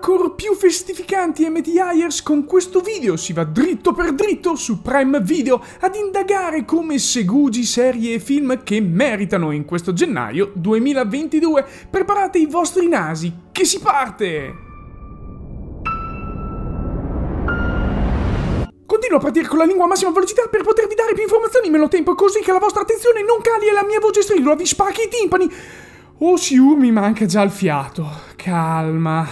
ancora più festificanti MTIers con questo video si va dritto per dritto su Prime Video ad indagare come segugi serie e film che meritano in questo gennaio 2022. Preparate i vostri nasi, che si parte! Continuo a partire con la lingua a massima velocità per potervi dare più informazioni in meno tempo, così che la vostra attenzione non cali e la mia voce stridula vi spacchi i timpani. Oh Siu mi manca già il fiato. Calma.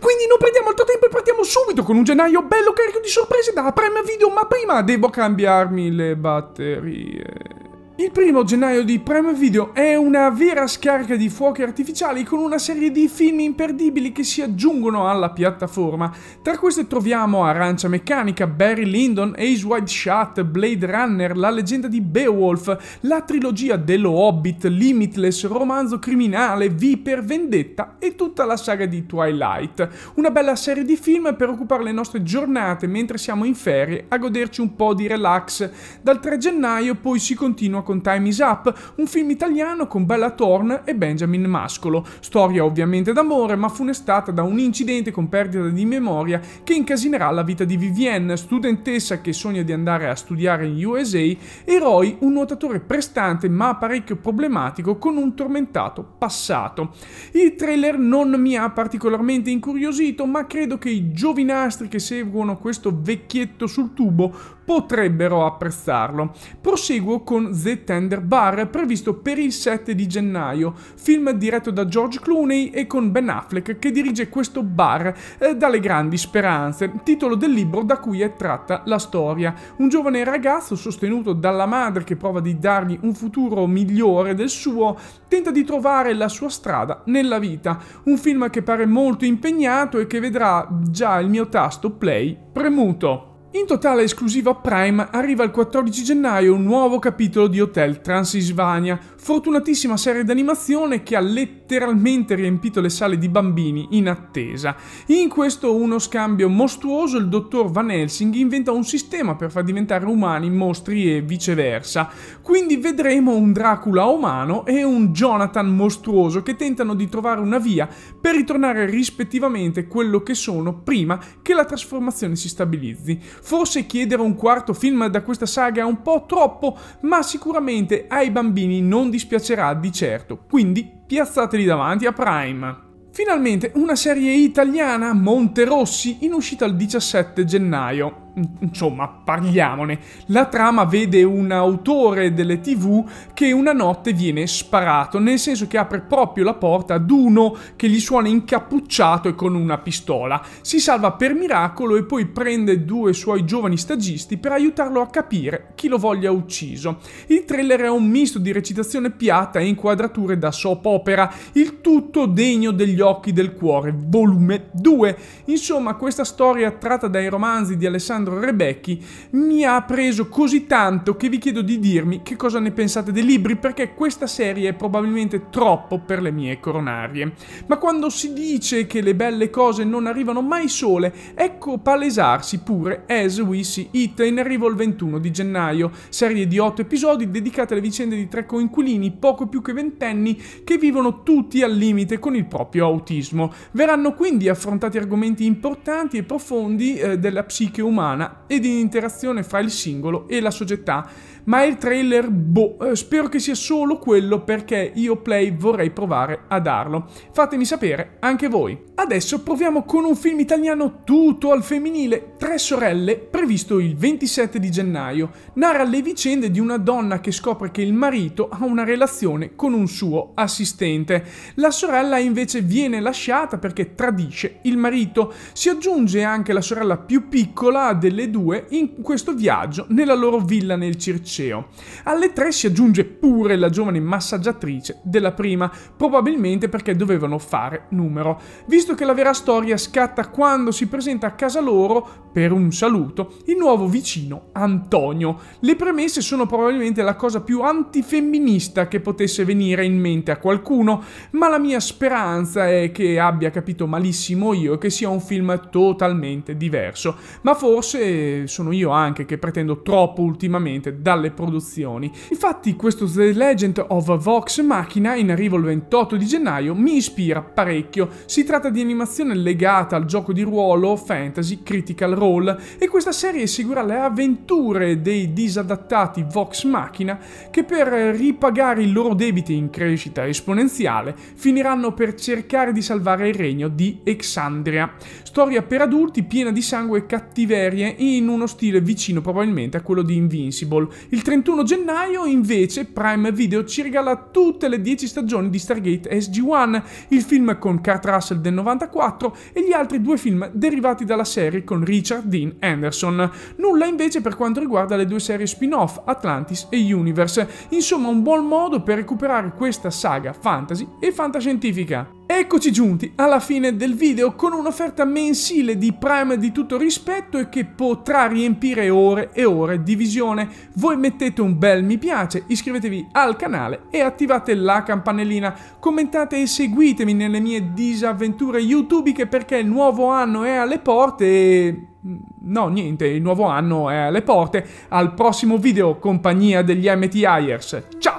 Quindi non perdiamo altro tempo e partiamo subito con un gennaio bello carico di sorprese da Prime Video, ma prima devo cambiarmi le batterie. Il primo gennaio di Prime Video è una vera scarica di fuochi artificiali con una serie di film imperdibili che si aggiungono alla piattaforma. Tra queste troviamo Arancia Meccanica, Barry Lyndon, Ace Wide Shut, Blade Runner, La leggenda di Beowulf, la trilogia dello Hobbit, Limitless, Romanzo Criminale, Viper Vendetta e tutta la saga di Twilight. Una bella serie di film per occupare le nostre giornate mentre siamo in ferie a goderci un po' di relax. Dal 3 gennaio poi si continua con Time Is Up, un film italiano con Bella Thorne e Benjamin Mascolo. Storia ovviamente d'amore, ma funestata da un incidente con perdita di memoria che incasinerà la vita di Vivienne, studentessa che sogna di andare a studiare in USA, e Roy, un nuotatore prestante ma parecchio problematico con un tormentato passato. Il trailer non mi ha particolarmente incuriosito, ma credo che i giovinastri che seguono questo vecchietto sul tubo potrebbero apprezzarlo. Proseguo con The The Tender Bar previsto per il 7 di gennaio, film diretto da George Clooney e con Ben Affleck che dirige questo bar eh, dalle grandi speranze, titolo del libro da cui è tratta la storia. Un giovane ragazzo sostenuto dalla madre che prova di dargli un futuro migliore del suo, tenta di trovare la sua strada nella vita. Un film che pare molto impegnato e che vedrà già il mio tasto play premuto. In totale esclusiva Prime arriva il 14 gennaio un nuovo capitolo di Hotel Transylvania, fortunatissima serie d'animazione che ha letteralmente riempito le sale di bambini in attesa. In questo uno scambio mostruoso il dottor Van Helsing inventa un sistema per far diventare umani mostri e viceversa. Quindi vedremo un Dracula umano e un Jonathan mostruoso che tentano di trovare una via per ritornare rispettivamente quello che sono prima che la trasformazione si stabilizzi. Forse chiedere un quarto film da questa saga è un po' troppo, ma sicuramente ai bambini non dispiacerà di certo, quindi piazzateli davanti a Prime. Finalmente una serie italiana, Monte Rossi, in uscita il 17 gennaio. Insomma, parliamone. La trama vede un autore delle tv che una notte viene sparato, nel senso che apre proprio la porta ad uno che gli suona incappucciato e con una pistola. Si salva per miracolo e poi prende due suoi giovani stagisti per aiutarlo a capire chi lo voglia ucciso. Il thriller è un misto di recitazione piatta e inquadrature da soap opera, il tutto degno degli occhi del cuore, volume 2. Insomma, questa storia tratta dai romanzi di Alessandro Alessandro Rebecchi mi ha preso così tanto che vi chiedo di dirmi che cosa ne pensate dei libri perché questa serie è probabilmente troppo per le mie coronarie. Ma quando si dice che le belle cose non arrivano mai sole, ecco palesarsi pure As We See It in arrivo il 21 di gennaio, serie di 8 episodi dedicate alle vicende di tre coinquilini poco più che ventenni che vivono tutti al limite con il proprio autismo. Verranno quindi affrontati argomenti importanti e profondi eh, della psiche umana umana e di interazione fra il singolo e la società ma il trailer, boh, eh, spero che sia solo quello perché io Play vorrei provare a darlo. Fatemi sapere anche voi. Adesso proviamo con un film italiano tutto al femminile, Tre sorelle, previsto il 27 di gennaio. Narra le vicende di una donna che scopre che il marito ha una relazione con un suo assistente. La sorella invece viene lasciata perché tradisce il marito. Si aggiunge anche la sorella più piccola delle due in questo viaggio nella loro villa nel Circino liceo. Alle tre si aggiunge pure la giovane massaggiatrice della prima, probabilmente perché dovevano fare numero, visto che la vera storia scatta quando si presenta a casa loro, per un saluto, il nuovo vicino Antonio. Le premesse sono probabilmente la cosa più antifemminista che potesse venire in mente a qualcuno, ma la mia speranza è che abbia capito malissimo io e che sia un film totalmente diverso. Ma forse sono io anche che pretendo troppo ultimamente dalla alle produzioni. Infatti questo The Legend of Vox Machina in arrivo il 28 di gennaio mi ispira parecchio. Si tratta di animazione legata al gioco di ruolo fantasy Critical Role e questa serie seguirà le avventure dei disadattati Vox Machina che per ripagare i loro debiti in crescita esponenziale finiranno per cercare di salvare il regno di Exandria. Storia per adulti piena di sangue e cattiverie in uno stile vicino probabilmente a quello di Invincible il 31 gennaio invece Prime Video ci regala tutte le 10 stagioni di Stargate SG-1, il film con Kurt Russell del 94 e gli altri due film derivati dalla serie con Richard Dean Anderson. Nulla invece per quanto riguarda le due serie spin-off Atlantis e Universe. Insomma un buon modo per recuperare questa saga fantasy e fantascientifica. Eccoci giunti alla fine del video con un'offerta mensile di Prime di tutto rispetto e che potrà riempire ore e ore di visione. Voi mettete un bel mi piace, iscrivetevi al canale e attivate la campanellina. Commentate e seguitemi nelle mie disavventure youtubiche perché il nuovo anno è alle porte e... Mm, no, niente, il nuovo anno è alle porte. Al prossimo video, compagnia degli MTIers. Ciao!